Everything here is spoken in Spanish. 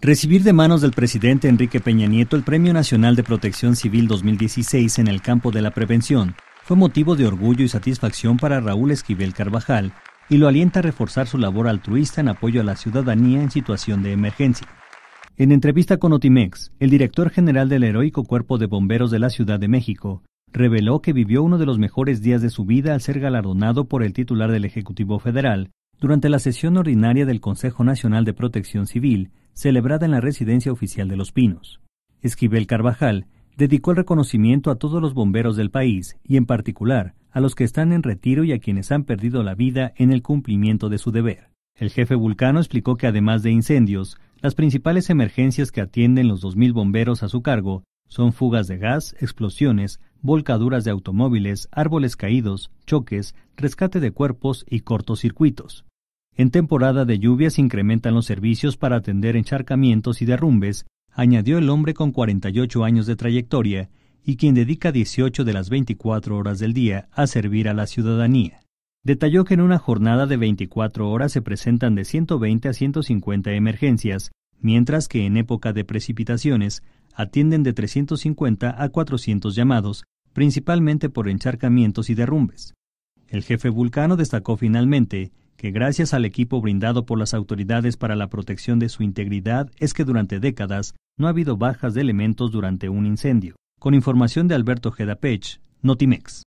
Recibir de manos del presidente Enrique Peña Nieto el Premio Nacional de Protección Civil 2016 en el campo de la prevención fue motivo de orgullo y satisfacción para Raúl Esquivel Carvajal y lo alienta a reforzar su labor altruista en apoyo a la ciudadanía en situación de emergencia. En entrevista con Otimex, el director general del heroico Cuerpo de Bomberos de la Ciudad de México reveló que vivió uno de los mejores días de su vida al ser galardonado por el titular del Ejecutivo Federal durante la sesión ordinaria del Consejo Nacional de Protección Civil, celebrada en la residencia oficial de Los Pinos. Esquivel Carvajal dedicó el reconocimiento a todos los bomberos del país y en particular a los que están en retiro y a quienes han perdido la vida en el cumplimiento de su deber. El jefe Vulcano explicó que además de incendios, las principales emergencias que atienden los 2.000 bomberos a su cargo son fugas de gas, explosiones, volcaduras de automóviles, árboles caídos, choques, rescate de cuerpos y cortocircuitos. En temporada de lluvias incrementan los servicios para atender encharcamientos y derrumbes, añadió el hombre con 48 años de trayectoria y quien dedica 18 de las 24 horas del día a servir a la ciudadanía. Detalló que en una jornada de 24 horas se presentan de 120 a 150 emergencias, mientras que en época de precipitaciones atienden de 350 a 400 llamados, principalmente por encharcamientos y derrumbes. El jefe vulcano destacó finalmente que gracias al equipo brindado por las autoridades para la protección de su integridad es que durante décadas no ha habido bajas de elementos durante un incendio. Con información de Alberto Gedapech, Notimex.